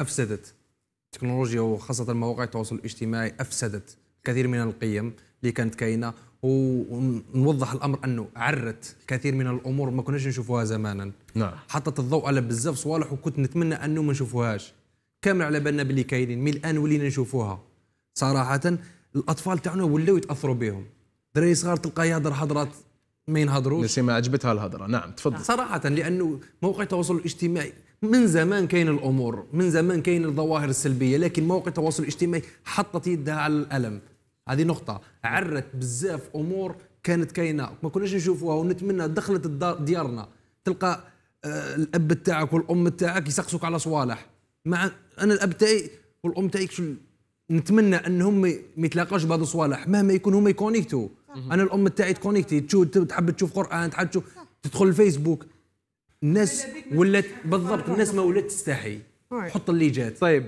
افسدت التكنولوجيا وخاصه مواقع التواصل الاجتماعي افسدت الكثير من القيم اللي كانت كاينه ونوضح الامر انه عرت الكثير من الامور ما كناش نشوفوها زمانا نعم حطت الضوء على بزاف صوالح وكنت نتمنى انه ما نشوفوهاش كامل على بالنا باللي كاينين من الان ولينا نشوفوها صراحه الاطفال تاعنا ولاو يتاثروا بهم دراري صغار تلقى يهضر هضرات ما ينهضروش ما عجبتها الهضره نعم تفضل صراحه لانه موقع التواصل الاجتماعي من زمان كاين الامور من زمان كاين الظواهر السلبيه لكن موقع التواصل الاجتماعي حطت يدها على الالم هذه نقطه عرت بزاف امور كانت كاينه ما كناش نشوفوها ونتمنى دخلت ديارنا تلقى آه، الاب تاعك والام تاعك يسقسوك على صوالح مع انا الاب تاعي والام تاعي نتمنى انهم ما يتلاقاش بهذا الصوالح مهما يكون هما يكونيكتو انا الام تاعي تكونيكتي تحب تشوف قران تحب تشوف تدخل الفيسبوك الناس ولات بالضبط الناس ما ولات تستحي حط اللي جات طيب